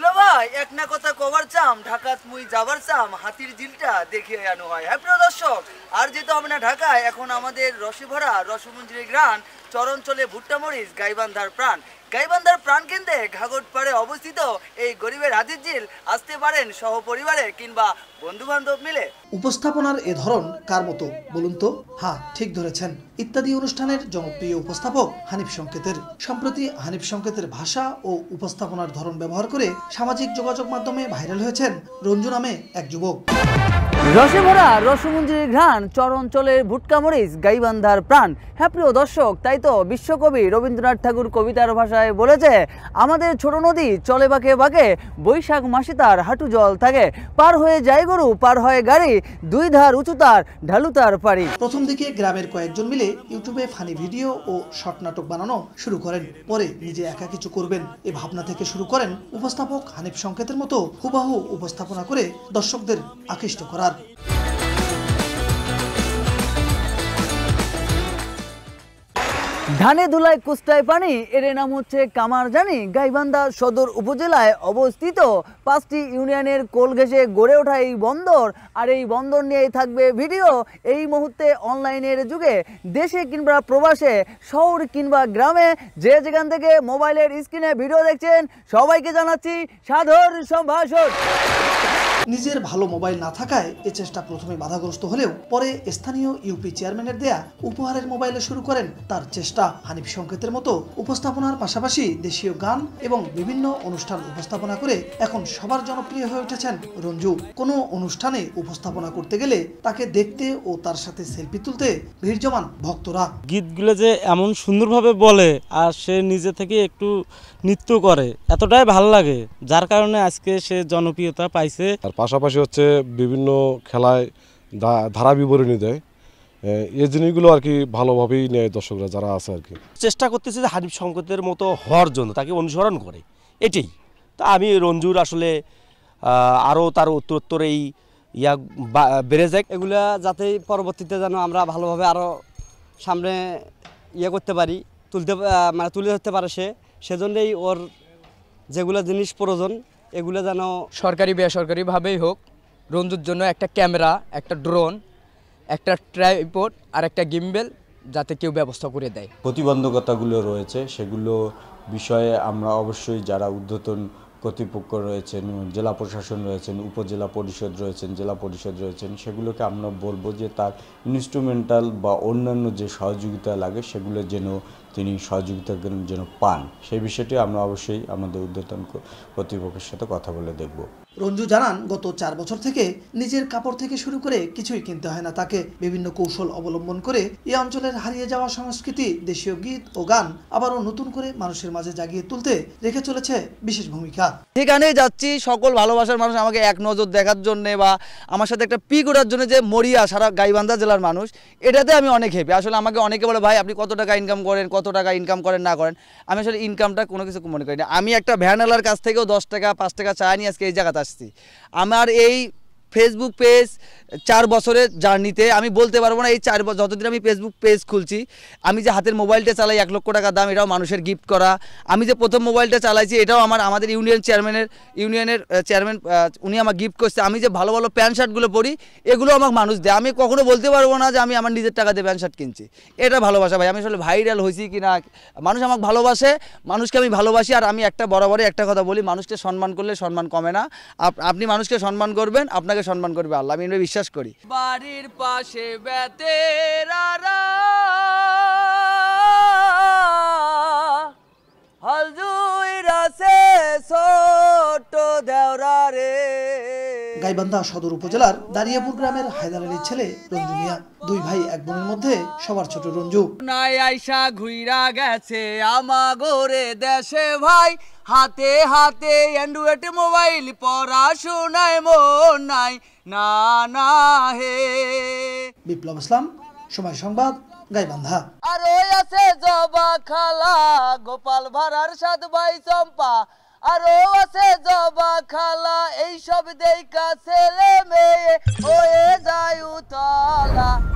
দুলা ভাই এক না কথা কবার চাম ঢাকাত মুই যাবার চাম হাতির জিলটা দেখে আনো হয় হ্যাঁ প্রিয় দর্শক আর যেতে হবে না ঢাকায় এখন আমাদের রসে ভরা রসমঞ্জিরের গ্রান চরঞ্চলে ভুট্টা মরিচ গাইবান্ধার প্রাণ গাইবান্ধার প্রাণকেন্দ্রে ঘাগট পাড়ে অবস্থিত এই গরিবের হাতির জিল আসতে পারেন সহপরিবারে কিংবা বন্ধু বান্ধব মিলে উপস্থাপনার এ ধরন কার মতো বলুন তো হ্যাঁ ঠিক ধরেছেন ইত্যাদি অনুষ্ঠানের জনপ্রিয় উপস্থাপক হানিফ সংকেতের সম্প্রতি হানিফ সংকেতের ভাষা ও উপস্থাপনার ধরন ব্যবহার করে সামাজিক যোগাযোগ মাধ্যমে ভাইরাল হয়েছেন রঞ্জু নামে এক যুবক রসে ভরা রসমঞ্জুরির ঘ্রাণ চরঞ্চলের ভুটকা মরিচ গাইবান্ধার প্রাণ হ্যাঁ প্রিয় দর্শক তাই তো বিশ্বকবি রবীন্দ্রনাথ ঠাকুর কবিতার ভাষা ভাষায় বলেছে আমাদের ছোট নদী চলে বাঁকে বাঁকে বৈশাখ মাসে তার হাঁটু জল থাকে পার হয়ে যায় গরু পার হয় গাড়ি দুই ধার উঁচু তার ঢালু তার পাড়ি প্রথম দিকে গ্রামের কয়েকজন মিলে ইউটিউবে ফানি ভিডিও ও শর্ট নাটক বানানো শুরু করেন পরে নিজে একা কিছু করবেন এ ভাবনা থেকে শুরু করেন উপস্থাপক হানিফ সংকেতের মতো হুবাহু উপস্থাপনা করে দর্শকদের আকৃষ্ট করার ধানে ধুলায় কুস্তায় পানি এর নাম হচ্ছে কামারজানি গাইবান্ধা সদর উপজেলায় অবস্থিত পাঁচটি ইউনিয়নের কোল ঘেঁষে গড়ে ওঠা এই বন্দর আর এই বন্দর নিয়েই থাকবে ভিডিও এই মুহূর্তে অনলাইনের যুগে দেশে কিংবা প্রবাসে শহর কিংবা গ্রামে যে যেখান থেকে মোবাইলের স্ক্রিনে ভিডিও দেখছেন সবাইকে জানাচ্ছি সাধর সম্ভাষণ নিজের ভালো মোবাইল না থাকায় এ চেষ্টা প্রথমে বাধাগ্রস্ত হলেও পরে স্থানীয় ইউপি চেয়ারম্যানের দেয়া উপহারের মোবাইলে শুরু করেন তার চেষ্টা হানিফ সংকেতের মতো উপস্থাপনার পাশাপাশি দেশীয় গান এবং বিভিন্ন অনুষ্ঠান উপস্থাপনা করে এখন সবার জনপ্রিয় হয়ে উঠেছেন রঞ্জু কোনো অনুষ্ঠানে উপস্থাপনা করতে গেলে তাকে দেখতে ও তার সাথে সেলফি তুলতে ভিড় জমান ভক্তরা গীতগুলো যে এমন সুন্দরভাবে বলে আর সে নিজে থেকে একটু নৃত্য করে এতটাই ভাল লাগে যার কারণে আজকে সে জনপ্রিয়তা পাইছে পাশাপাশি হচ্ছে বিভিন্ন খেলায় ধারা বিবরণী দেয় এই জিনিসগুলো আর কি ভালোভাবেই নেয় দর্শকরা যারা আছে আর কি চেষ্টা করতেছে যে হানিফ সংকেতের মতো হওয়ার জন্য তাকে অনুসরণ করে এটাই তা আমি রঞ্জুর আসলে আরও তার উত্তরোত্তর এই ইয়া বেড়ে যায় এগুলা যাতে পরবর্তীতে যেন আমরা ভালোভাবে আরও সামনে ইয়ে করতে পারি তুলতে মানে তুলে ধরতে পারে সে সেজন্যই ওর যেগুলো জিনিস প্রয়োজন এগুলো যেন সরকারি বেসরকারিভাবেই হোক রঞ্জুর জন্য একটা ক্যামেরা একটা ড্রোন একটা ট্রাইপোর্ট আর একটা গিমবেল যাতে কেউ ব্যবস্থা করে দেয় প্রতিবন্ধকতাগুলো রয়েছে সেগুলো বিষয়ে আমরা অবশ্যই যারা উদ্ধতন কর্তৃপক্ষ রয়েছেন জেলা প্রশাসন রয়েছেন উপজেলা পরিষদ রয়েছেন জেলা পরিষদ রয়েছেন সেগুলোকে আমরা বলবো যে তার ইনস্ট্রুমেন্টাল বা অন্যান্য যে সহযোগিতা লাগে সেগুলো যেন তিনি সহযোগিতা যেন পান সেই বিষয়টি আমরা অবশ্যই আমাদের উদ্যতন কর্তৃপক্ষের সাথে কথা বলে দেখব রঞ্জু জানান গত চার বছর থেকে নিজের কাপড় থেকে শুরু করে কিছুই কিনতে হয় না তাকে বিভিন্ন কৌশল অবলম্বন করে এই অঞ্চলের হারিয়ে যাওয়া সংস্কৃতি দেশীয় গীত ও গান আবারও নতুন করে মানুষের মাঝে জাগিয়ে তুলতে রেখে চলেছে বিশেষ ভূমিকা সেখানে যাচ্ছি সকল ভালোবাসার মানুষ আমাকে এক নজর দেখার জন্য বা আমার সাথে একটা পি করার জন্য যে মরিয়া সারা গাইবান্ধা জেলার মানুষ এটাতে আমি অনেক হেপি আসলে আমাকে অনেকে বলে ভাই আপনি কত টাকা ইনকাম করেন কত টাকা ইনকাম করেন না করেন আমি আসলে ইনকামটা কোনো কিছু মনে করি না আমি একটা ভ্যানালার কাছ থেকেও দশ টাকা পাঁচ টাকা চা নিয়ে আজকে এই জায়গাতে আসছি আমার এই ফেসবুক পেজ চার বছরের জার্নিতে আমি বলতে পারবো না এই চার বছর যতদিন আমি ফেসবুক পেজ খুলছি আমি যে হাতের মোবাইলটা চালাই এক লক্ষ টাকা দাম এটাও মানুষের গিফট করা আমি যে প্রথম মোবাইলটা চালাইছি এটাও আমার আমাদের ইউনিয়ন চেয়ারম্যানের ইউনিয়নের চেয়ারম্যান উনি আমার গিফট করছে আমি যে ভালো ভালো প্যান্ট শার্টগুলো পরি এগুলো আমাকে মানুষ দেয় আমি কখনো বলতে পারবো না যে আমি আমার নিজের টাকা দিয়ে প্যান্ট শার্ট কিনছি এটা ভালোবাসা ভাই আমি আসলে ভাইরাল হয়েছি কি না মানুষ আমাকে ভালোবাসে মানুষকে আমি ভালোবাসি আর আমি একটা বরাবরই একটা কথা বলি মানুষকে সম্মান করলে সম্মান কমে না আপনি মানুষকে সম্মান করবেন আপনাকে আল্লাহকে সম্মান করবে আল্লাহ আমি বিশ্বাস করি বাড়ির পাশে গাইবান্ধা সদর উপজেলার দারিয়াপুর গ্রামের হায়দার আলীর ছেলে রঞ্জু মিয়া দুই ভাই এক বোনের মধ্যে সবার ছোট রঞ্জু নাই আইসা ঘুইরা গেছে আমা গোরে দেশে ভাই হাতে হাতে অ্যান্ড্রয়েড মোবাইল পড়াশোনায় মন নাই না না হে বিপ্লব ইসলাম সময় সংবাদ গাইবান্ধা আর ওই আছে জবা খালা গোপাল ভাড়ার সাত ভাই চম্পা আর ও আছে জবা খালা এইসব দেখা ছেলে মেয়ে ওয়ে যায় উতলা